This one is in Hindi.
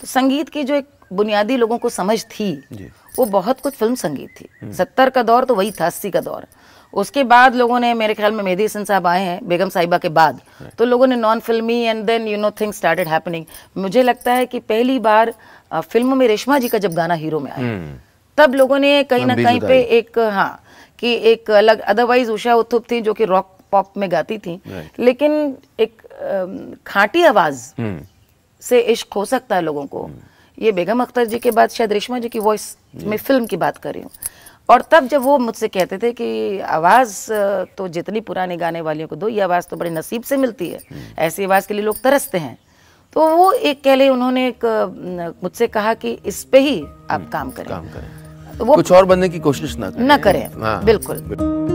तो संगीत की जो एक बुनियादी लोगों को समझ थी वो बहुत कुछ फिल्म संगीत थी सत्तर का दौर तो वही था अस्सी का दौर उसके बाद लोगों ने मेरे ख्याल में मेहदी हसन साहब आए हैं बेगम साहिबा के बाद तो लोगों ने non filmi and then you know thing started happening मुझे लगता है कि पहली बार फिल्म में रेशमा जी का जब गाना हीरो में आया हम्म। तब लोगों ने कहीं ना कहीं पे एक हाँ कि एक अलग अदरवाइज उषा उत्थुप थी जो कि रॉक पॉप में गाती थी लेकिन एक खाटी आवाज़ हम्म। से इश्क हो सकता है लोगों को ये बेगम अख्तर जी के बाद शायद रेशमा जी की वॉइस में फिल्म की बात कर रही हूँ और तब जब वो मुझसे कहते थे कि आवाज़ तो जितनी पुराने गाने वालियों को दो ये आवाज़ तो बड़े नसीब से मिलती है ऐसी आवाज़ के लिए लोग तरसते हैं तो वो एक कह ले उन्होंने एक मुझसे कहा कि इस पे ही आप हम्म, काम करें काम करें तो वो कुछ और बनने की कोशिश ना करें ना करें हाँ। बिल्कुल, बिल्कुल।